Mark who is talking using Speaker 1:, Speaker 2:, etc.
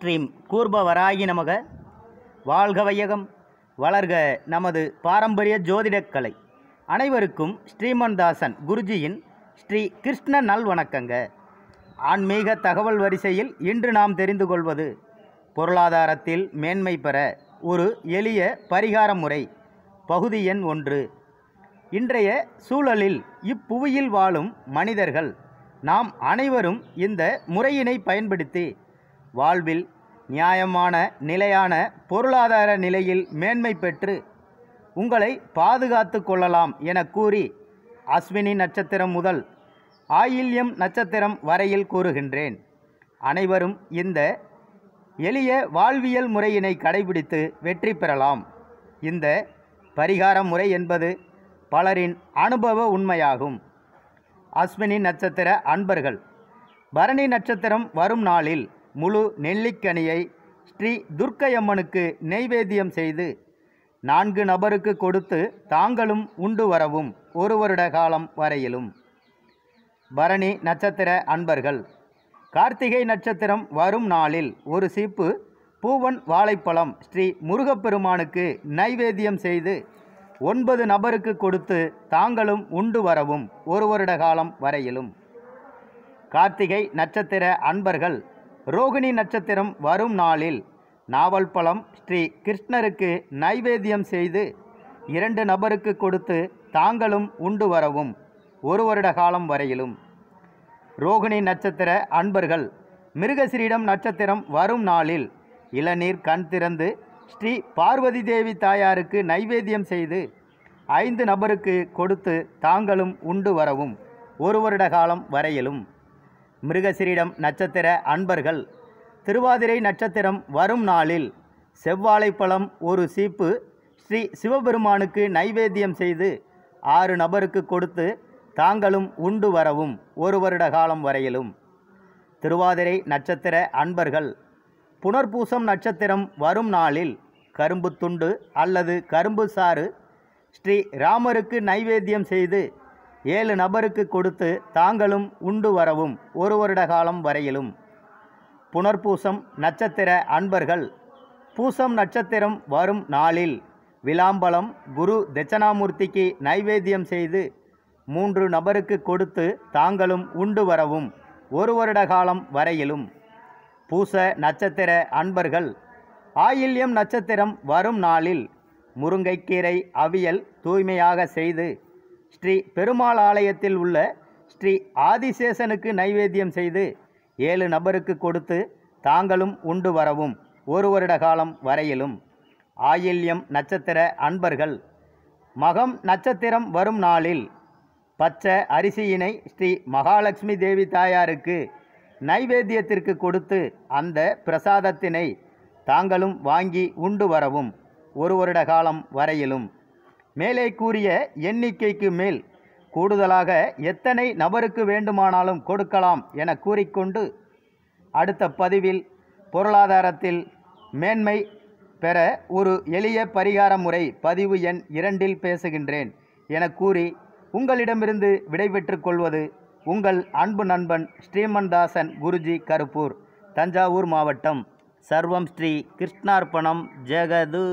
Speaker 1: stream கூர்பவராகி நமக வாழ்க வையகம் வளர்க நமது பாரம்பரிய ஜோதிடக்கலை அனைவருக்கும் ஸ்ரீமன்தாசன் குருஜியின் ஸ்ரீ கிருஷ்ண நல் வணக்கங்க ஆன்மீக தகவல் வரிசையில் இன்று நாம் தெரிந்து கொள்வது பொருளாதாரத்தில் மேன்மை பெற ஒரு எளிய பரிகார முறை பகுதி எண் ஒன்று இன்றைய சூழலில் இப்புவியில் வாழும் மனிதர்கள் நாம் அனைவரும் இந்த முறையினை பயன்படுத்தி வாழ்வில் நியாயமான நிலையான பொருளாதார நிலையில் மேன்மை பெற்று உங்களை பாதுகாத்து கொள்ளலாம் என கூறி அஸ்வினி நட்சத்திரம் முதல் ஆயில்யம் நட்சத்திரம் வரையில் கூறுகின்றேன் அனைவரும் இந்த எளிய வாழ்வியல் முறையினை கடைபிடித்து வெற்றி பெறலாம் இந்த பரிகார முறை என்பது பலரின் அனுபவ உண்மையாகும் அஸ்வினி நட்சத்திர அன்பர்கள் பரணி நட்சத்திரம் வரும் நாளில் முழு நெல்லிக்கனியை ஸ்ரீ துர்க்கையம்மனுக்கு நெய்வேத்தியம் செய்து நான்கு நபருக்கு கொடுத்து தாங்களும் உண்டு வரவும் ஒரு வருட காலம் வரையிலும் பரணி நட்சத்திர அன்பர்கள் கார்த்திகை நட்சத்திரம் வரும் நாளில் ஒரு சீப்பு பூவன் வாழைப்பழம் ஸ்ரீ முருகப்பெருமானுக்கு நைவேத்தியம் செய்து ஒன்பது நபருக்கு கொடுத்து தாங்களும் உண்டு வரவும் ஒரு வருட காலம் வரையிலும் கார்த்திகை நட்சத்திர அன்பர்கள் ரோகிணி நட்சத்திரம் வரும் நாளில் நாவல் பழம் ஸ்ரீ கிருஷ்ணருக்கு நைவேத்தியம் செய்து இரண்டு நபருக்கு கொடுத்து தாங்களும் உண்டு வரவும் ஒரு வருட காலம் வரையிலும் ரோகிணி நட்சத்திர அன்பர்கள் மிருகசிரீடம் நட்சத்திரம் வரும் நாளில் இளநீர் கண் திறந்து ஸ்ரீ பார்வதி தேவி தாயாருக்கு நைவேத்தியம் செய்து ஐந்து நபருக்கு கொடுத்து தாங்களும் உண்டு வரவும் ஒரு வருட காலம் வரையிலும் மிருகசிரிடம் நட்சத்திர அன்பர்கள் திருவாதிரை நட்சத்திரம் வரும் நாளில் செவ்வாழைப்பழம் ஒரு சீப்பு ஸ்ரீ சிவபெருமானுக்கு நைவேத்தியம் செய்து ஆறு நபருக்கு கொடுத்து தாங்களும் உண்டு வரவும் ஒரு வருட காலம் வரையிலும் திருவாதிரை நட்சத்திர அன்பர்கள் புனர்பூசம் நட்சத்திரம் வரும் நாளில் கரும்பு துண்டு அல்லது கரும்பு சாறு ஸ்ரீ ராமருக்கு நைவேத்தியம் செய்து ஏழு நபருக்கு கொடுத்து தாங்களும் உண்டு வரவும் ஒரு வருட காலம் வரையிலும் புனர்பூசம் நட்சத்திர அன்பர்கள் பூசம் நட்சத்திரம் வரும் நாளில் விளாம்பலம் குரு தட்சணாமூர்த்திக்கு நைவேத்தியம் செய்து மூன்று நபருக்கு கொடுத்து தாங்களும் உண்டு வரவும் ஒரு வருட காலம் வரையிலும் பூச நட்சத்திர அன்பர்கள் ஆயில்யம் நட்சத்திரம் வரும் நாளில் முருங்கைக்கீரை அவியல் தூய்மையாக செய்து ஸ்ரீ பெருமாள் ஆலயத்தில் உள்ள ஸ்ரீ ஆதிசேஷனுக்கு நைவேத்தியம் செய்து ஏழு நபருக்கு கொடுத்து தாங்களும் உண்டு வரவும் ஒரு வருட காலம் வரையிலும் ஆயில்யம் நட்சத்திர அன்பர்கள் மகம் நட்சத்திரம் வரும் நாளில் பச்சை அரிசியினை ஸ்ரீ மகாலட்சுமி தேவி தாயாருக்கு நைவேத்தியத்திற்கு கொடுத்து அந்த பிரசாதத்தினை தாங்களும் வாங்கி உண்டு வரவும் ஒரு வருட காலம் வரையிலும் மேலே கூறிய எண்ணிக்கைக்கு மேல் கூடுதலாக எத்தனை நபருக்கு வேண்டுமானாலும் கொடுக்கலாம் என கூறிக்கொண்டு அடுத்த பதிவில் பொருளாதாரத்தில் மேன்மை பெற ஒரு எளிய பரிகார முறை பதிவு எண் இரண்டில் பேசுகின்றேன் என கூறி உங்களிடமிருந்து விடைபெற்று கொள்வது உங்கள் அன்பு நண்பன் ஸ்ரீமன்தாசன் குருஜி கருப்பூர் தஞ்சாவூர் மாவட்டம் சர்வம் ஸ்ரீ கிருஷ்ணார்ப்பணம் ஜெகது